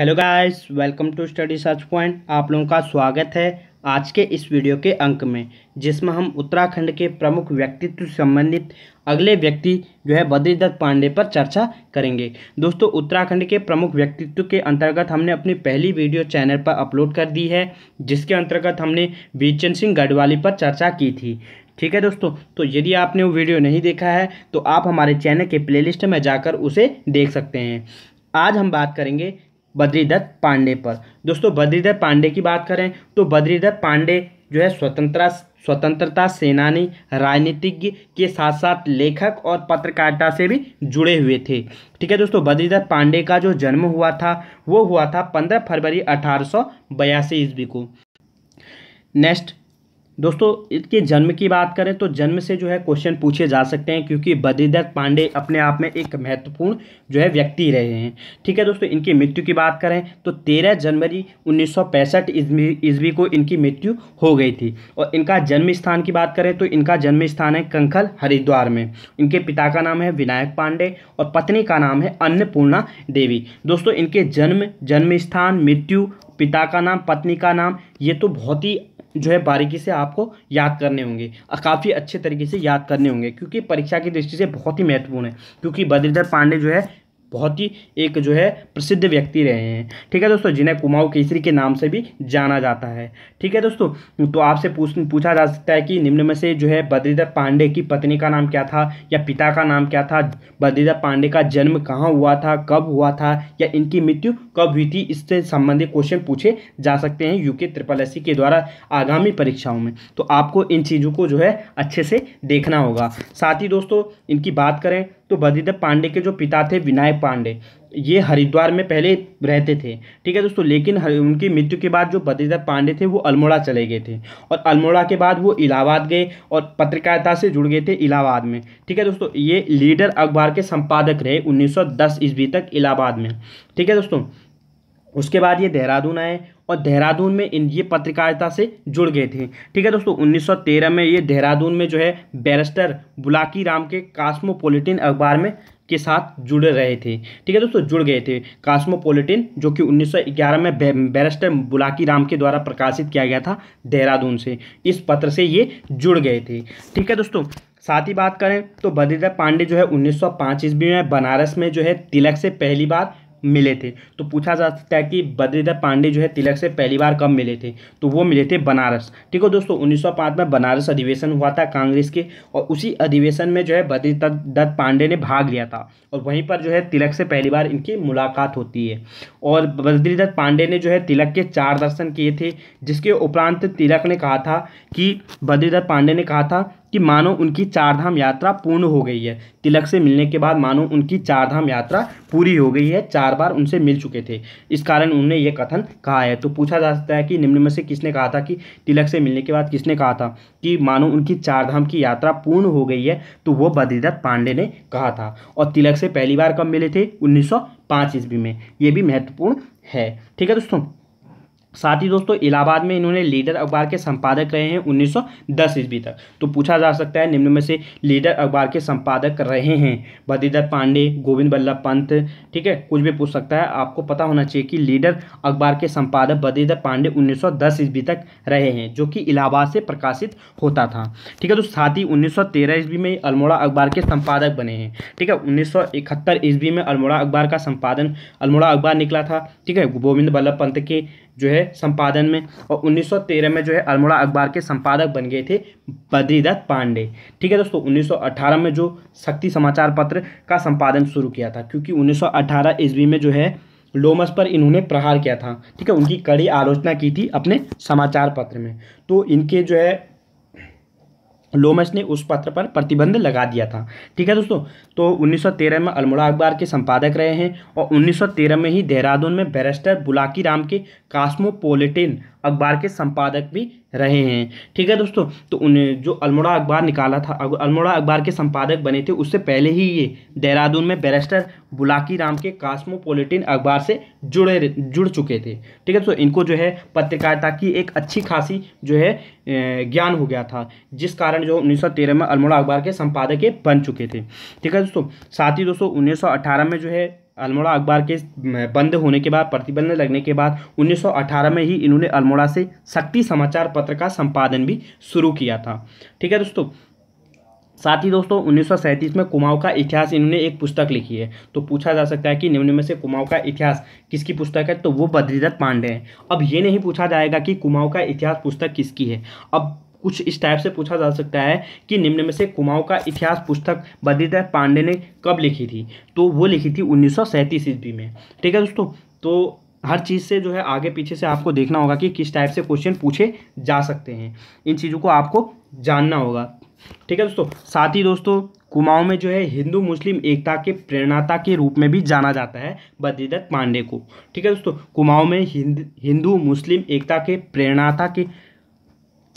hello guys welcome to study search point आप लोगों का स्वागत है आज के इस वीडियो के अंक में जिसमें हम उत्तराखंड के प्रमुख व्यक्तित्व संबंधित अगले व्यक्ति जो है बद्रीदत्त पांडे पर चर्चा करेंगे दोस्तों उत्तराखंड के प्रमुख व्यक्तित्व के अंतर्गत हमने अपनी पहली वीडियो चैनल पर अपलोड कर दी है जिसके अंतर्गत हमने बीरचंद सिंह गढ़वाली पर चर्चा की थी ठीक है दोस्तों तो यदि आपने वो वीडियो नहीं देखा है तो आप हमारे चैनल के प्लेलिस्ट में जाकर उसे देख सकते हैं आज हम बात करेंगे बद्रीदत्त पांडे पर दोस्तों बद्रीदत्त पांडे की बात करें तो बद्रीदत्त पांडे जो है स्वतंत्रता स्वतंत्रता सेनानी राजनीतिज्ञ के साथ साथ लेखक और पत्रकारिता से भी जुड़े हुए थे ठीक है दोस्तों बद्रीदत्त पांडे का जो जन्म हुआ था वो हुआ था पंद्रह फरवरी अठारह सौ बयासी ईस्वी को नेक्स्ट दोस्तों इसके जन्म की बात करें तो जन्म से जो है क्वेश्चन पूछे जा सकते हैं क्योंकि बद्रीदत्त पांडे अपने आप में एक महत्वपूर्ण जो है व्यक्ति रहे हैं ठीक है दोस्तों इनकी मृत्यु की बात करें तो 13 जनवरी उन्नीस सौ ईस्वी को इनकी मृत्यु हो गई थी और इनका जन्म स्थान की बात करें तो इनका जन्म स्थान है कंखल हरिद्वार में इनके पिता का नाम है विनायक पांडे और पत्नी का नाम है अन्नपूर्णा देवी दोस्तों इनके जन्म जन्म स्थान मृत्यु पिता का नाम पत्नी का नाम ये तो बहुत ही जो है बारीकी से आपको याद करने होंगे काफ़ी अच्छे तरीके से याद करने होंगे क्योंकि परीक्षा की दृष्टि से बहुत ही महत्वपूर्ण है क्योंकि बद्रीधर पांडे जो है बहुत ही एक जो है प्रसिद्ध व्यक्ति रहे हैं ठीक है दोस्तों जिन्हें कुमाऊँ केसरी के नाम से भी जाना जाता है ठीक है दोस्तों तो आपसे पूछ पूछा जा सकता है कि निम्न में से जो है बद्रीधर पांडे की पत्नी का नाम क्या था या पिता का नाम क्या था बद्रीधर पांडे का जन्म कहाँ हुआ था कब हुआ था या इनकी मृत्यु कब हुई थी इससे संबंधित क्वेश्चन पूछे जा सकते हैं यूके ट्रिपल एस के द्वारा आगामी परीक्षाओं में तो आपको इन चीज़ों को जो है अच्छे से देखना होगा साथ ही दोस्तों इनकी बात करें तो भद्रीदत्त पांडे के जो पिता थे विनायक पांडे ये हरिद्वार में पहले रहते थे ठीक है दोस्तों लेकिन उनकी मृत्यु के बाद जो बद्रीदत्त पांडे थे वो अल्मोड़ा चले गए थे और अल्मोड़ा के बाद वो इलाहाबाद गए और पत्रकारिता से जुड़ गए थे इलाहाबाद में ठीक है दोस्तों ये लीडर अखबार के संपादक रहे 1910 ईस्वी तक इलाहाबाद में ठीक है दोस्तों उसके बाद ये देहरादून आए और देहरादून में इन ये पत्रकारिता से जुड़ गए थे ठीक है दोस्तों 1913 में ये देहरादून में जो है बैरिस्टर बुलाकी राम के कास्मोपोलिटिन अखबार में के साथ जुड़े रहे थे ठीक है दोस्तों जुड़ गए थे कास्मोपोलिटिन जो कि 1911 में बैरिस्टर बुलाकी राम के द्वारा प्रकाशित किया गया था देहरादून से इस पत्र से ये जुड़ गए थे ठीक है दोस्तों साथ ही बात करें तो बद्रीदत्त पांडे जो है 1905 ईस्वी में बनारस में जो है तिलक से पहली बार मिले थे तो पूछा जा सकता है कि बद्रीधर पांडे जो है तिलक से पहली बार कब मिले थे तो वो मिले थे बनारस ठीक है दोस्तों 1905 में बनारस अधिवेशन हुआ था कांग्रेस के और उसी अधिवेशन में जो है बद्रीदत्त दत्त पांडे ने भाग लिया था और वहीं पर जो है तिलक से पहली बार इनकी मुलाकात होती है और बद्रीदत्त पांडे ने जो है तिलक के चार दर्शन किए थे जिसके उपरांत तिलक ने कहा था कि बद्रीधर पांडे ने कहा था कि मानो उनकी चारधाम यात्रा पूर्ण हो गई है तिलक से मिलने के बाद मानो उनकी चारधाम यात्रा पूरी हो गई है चार बार उनसे मिल चुके थे इस कारण उन्होंने ये कथन कहा है तो पूछा जा सकता है कि निम्न में से किसने कहा था कि तिलक से मिलने के बाद किसने कहा था कि मानो उनकी चारधाम की यात्रा पूर्ण हो गई है तो वो बद्रीनाथ पांडे ने कहा था और तिलक से पहली बार कब मिले थे उन्नीस सौ ईस्वी में ये भी महत्वपूर्ण है ठीक है दोस्तों साथ ही दोस्तों इलाहाबाद में इन्होंने लीडर अखबार के संपादक रहे हैं 1910 ईस्वी तक तो पूछा जा सकता है निम्न में से लीडर अखबार के संपादक रहे हैं बद्रीधर पांडे गोविंद बल्लभ पंत ठीक है कुछ भी पूछ सकता है आपको पता होना चाहिए कि लीडर अखबार के संपादक बद्रीधर पांडे 1910 ईस्वी तक रहे हैं जो कि इलाहाबाद से प्रकाशित होता था ठीक है तो साथ ही उन्नीस ईस्वी में अल्मोड़ा अखबार के संपादक बने हैं ठीक है उन्नीस ईस्वी में अल्मोड़ा अखबार का संपादन अल्मोड़ा अखबार निकला था ठीक है गोविंद बल्लभ पंत के जो है संपादन में और 1913 में जो है अल्मोड़ा अखबार के संपादक बन गए थे बद्रीदत्त पांडे ठीक है दोस्तों 1918 में जो शक्ति समाचार पत्र का संपादन शुरू किया था क्योंकि 1918 ईस्वी में जो है लोमस पर इन्होंने प्रहार किया था ठीक है उनकी कड़ी आलोचना की थी अपने समाचार पत्र में तो इनके जो है लोमस ने उस पत्र पर प्रतिबंध लगा दिया था ठीक है दोस्तों तो 1913 में अल्मोड़ा अखबार के संपादक रहे हैं और 1913 में ही देहरादून में बैरिस्टर बुलाकी राम के कास्मोपोलिटिन अखबार के संपादक भी रहे हैं ठीक है दोस्तों तो उन्हें जो अल्मोड़ा अखबार निकाला था अल्मोड़ा अखबार के संपादक बने थे उससे पहले ही ये देहरादून में बैरिस्टर बुलाकी राम के कास्मोपोलिटिन अखबार से जुड़े जुड़ चुके थे ठीक है दोस्तों इनको जो है पत्रकारिता की एक अच्छी खासी जो है ज्ञान हो गया था जिस कारण जो उन्नीस में अल्मोड़ा अखबार के संपादक बन चुके थे ठीक है दोस्तों साथ ही दोस्तों उन्नीस में जो है अल्मोड़ा अखबार के बंद होने के बाद प्रतिबंध लगने के बाद 1918 में ही इन्होंने अल्मोड़ा से शक्ति समाचार पत्र का संपादन भी शुरू किया था ठीक है दोस्तों साथ ही दोस्तों उन्नीस में कुमाऊं का इतिहास इन्होंने एक पुस्तक लिखी है तो पूछा जा सकता है कि निम्न में से कुमाऊं का इतिहास किसकी पुस्तक है तो वो बद्रीदत्त पांडे हैं अब ये नहीं पूछा जाएगा कि कुमाऊं का इतिहास पुस्तक किसकी है अब कुछ इस टाइप से पूछा जा सकता है कि निम्न में से कुमाऊं का इतिहास पुस्तक बद्रीनाथ पांडे ने कब लिखी थी तो वो लिखी थी उन्नीस सौ ईस्वी में ठीक है दोस्तों तो हर चीज़ से जो है आगे पीछे से आपको देखना होगा कि किस टाइप से क्वेश्चन पूछे जा सकते हैं इन चीज़ों को आपको जानना होगा ठीक है दोस्तों साथ ही दोस्तों कुमाऊं में जो है हिंदू मुस्लिम एकता के प्रेरणाता के रूप में भी जाना जाता है बद्रीदत्त पांडे को ठीक है दोस्तों कुमाऊं में हिंद हिंदू मुस्लिम एकता के प्रेरणाता के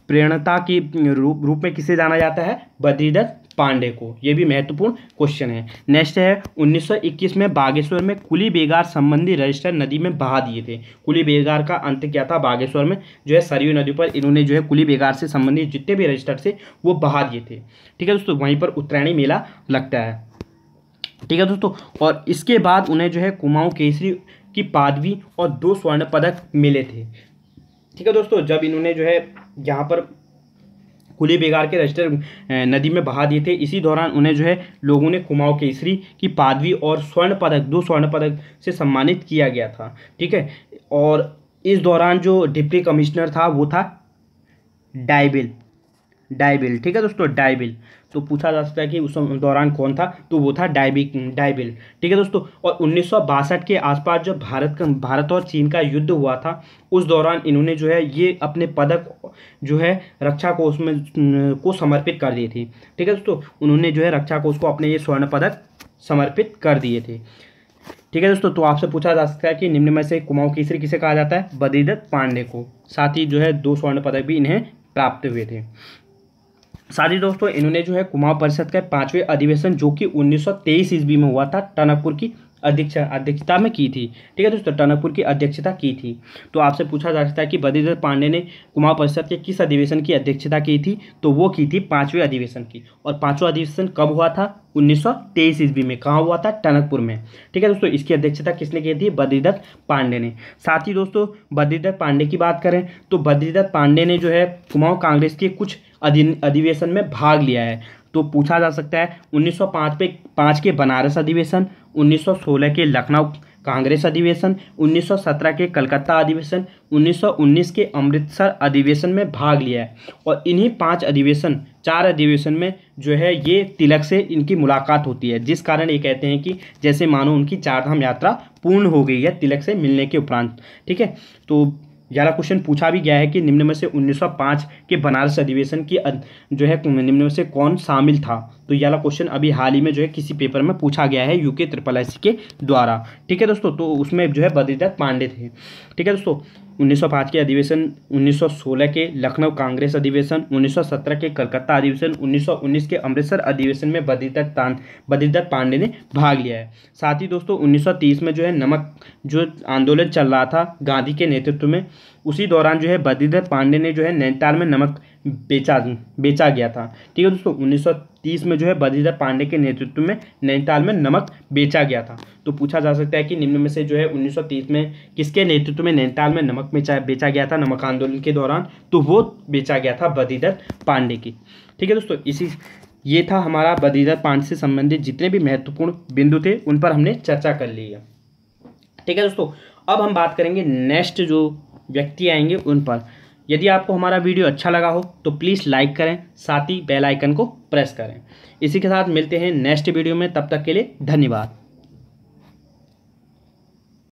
प्रेरणता की रूप रूप में किसे जाना जाता है बद्रीदत्त पांडे को ये भी महत्वपूर्ण क्वेश्चन है नेक्स्ट है 1921 में बागेश्वर में कुली बेगार संबंधी रजिस्टर नदी में बहा दिए थे कुली बेगार का अंत क्या था बागेश्वर में जो है सरयू नदी पर इन्होंने जो है कुली बेगार से संबंधित जितने भी रजिस्टर थे वो बहा दिए थे ठीक है दोस्तों वहीं पर उत्तरायणी मेला लगता है ठीक है दोस्तों और इसके बाद उन्हें जो है कुमाऊं केसरी की पादवी और दो स्वर्ण पदक मिले थे ठीक है दोस्तों जब इन्होंने जो है जहाँ पर कुली बेगार के रजिस्टर नदी में बहा दिए थे इसी दौरान उन्हें जो है लोगों ने कुमाऊँ केसरी की पादवी और स्वर्ण पदक दो स्वर्ण पदक से सम्मानित किया गया था ठीक है और इस दौरान जो डिप्टी कमिश्नर था वो था डायबिल डायबिल ठीक है दोस्तों डायबिल तो पूछा जा सकता है कि उस दौरान कौन था तो वो था डायबिक डायबिल ठीक है दोस्तों और उन्नीस के आसपास जब भारत का भारत और चीन का युद्ध हुआ था उस दौरान इन्होंने जो है ये अपने पदक जो है रक्षा कोष में को समर्पित कर दिए थे ठीक है दोस्तों उन्होंने जो है रक्षा कोष को अपने ये स्वर्ण पदक समर्पित कर दिए थे ठीक है दोस्तों तो आपसे पूछा जा सकता है कि निम्न में से कुमाऊं केसरी किसे कहा जाता है बद्रीदत्त पांडे को साथ ही जो है दो स्वर्ण पदक भी इन्हें प्राप्त हुए थे साथ ही दोस्तों इन्होंने जो है कुमाऊं परिषद का पांचवें अधिवेशन जो कि 1923 ईस्वी में हुआ था टनकपुर की अध्यक्ष अध्यक्षता में की थी ठीक है दोस्तों टनकपुर की अध्यक्षता की थी तो आपसे पूछा जा सकता है कि बद्रीदत्त पांडे ने कुमाऊं परिषद के किस अधिवेशन की अध्यक्षता की थी तो वो की थी पाँचवें अधिवेशन की और पाँचवा अधिवेशन कब हुआ था 1923 ईस्वी में कहाँ हुआ था टनकपुर में ठीक है दोस्तों इसकी अध्यक्षता किसने की थी बद्रीदत्त पांडे ने साथ ही दोस्तों बद्रीदत्त पांडे की बात करें तो बद्रीदत्त पांडे ने जो है कुमाऊँ कांग्रेस के कुछ अधिवेशन में भाग लिया है तो पूछा जा सकता है 1905 पे पाँच के बनारस अधिवेशन 1916 के लखनऊ कांग्रेस अधिवेशन 1917 के कलकत्ता अधिवेशन 1919 के अमृतसर अधिवेशन में भाग लिया है और इन्हीं पांच अधिवेशन चार अधिवेशन में जो है ये तिलक से इनकी मुलाकात होती है जिस कारण ये कहते हैं कि जैसे मानो उनकी चारधाम यात्रा पूर्ण हो गई है तिलक से मिलने के उपरांत ठीक है तो ग्यारह क्वेश्चन पूछा भी गया है कि निम्न में से 1905 के बनारस अधिवेशन की जो है निम्न में से कौन शामिल था तो ग्यारह क्वेश्चन अभी हाल ही में जो है किसी पेपर में पूछा गया है यूके त्रिपल एस के द्वारा ठीक है दोस्तों तो उसमें जो है बद्रीदत्त पांडे थे ठीक है दोस्तों 1905 के अधिवेशन 1916 के लखनऊ कांग्रेस अधिवेशन 1917 के कलकत्ता अधिवेशन 1919 के अमृतसर अधिवेशन में बद्रीदत्त बद्रीदत्त पांडे ने भाग लिया है साथ ही दोस्तों 1930 में जो है नमक जो आंदोलन चल रहा था गांधी के नेतृत्व में उसी दौरान जो है बद्रीधर पांडे ने जो है नैनीताल में नमक बेचा बेचा गया था ठीक है दोस्तों 1930 में जो है बद्रीधर पांडे के नेतृत्व में नैनीताल में नमक बेचा गया था तो पूछा जा सकता है कि निम्न में से जो है 1930 में किसके नेतृत्व में नैनीताल में नमक बेचा बेचा गया था नमक आंदोलन के दौरान तो वो बेचा गया था बद्रीधर पांडे की ठीक है दोस्तों इसी ये था हमारा बद्रीधर पांडे से संबंधित जितने भी महत्वपूर्ण बिंदु थे उन पर हमने चर्चा कर ली है ठीक है दोस्तों अब हम बात करेंगे नेक्स्ट जो व्यक्ति आएंगे उन पर यदि आपको हमारा वीडियो अच्छा लगा हो तो प्लीज़ लाइक करें साथ ही बेल आइकन को प्रेस करें इसी के साथ मिलते हैं नेक्स्ट वीडियो में तब तक के लिए धन्यवाद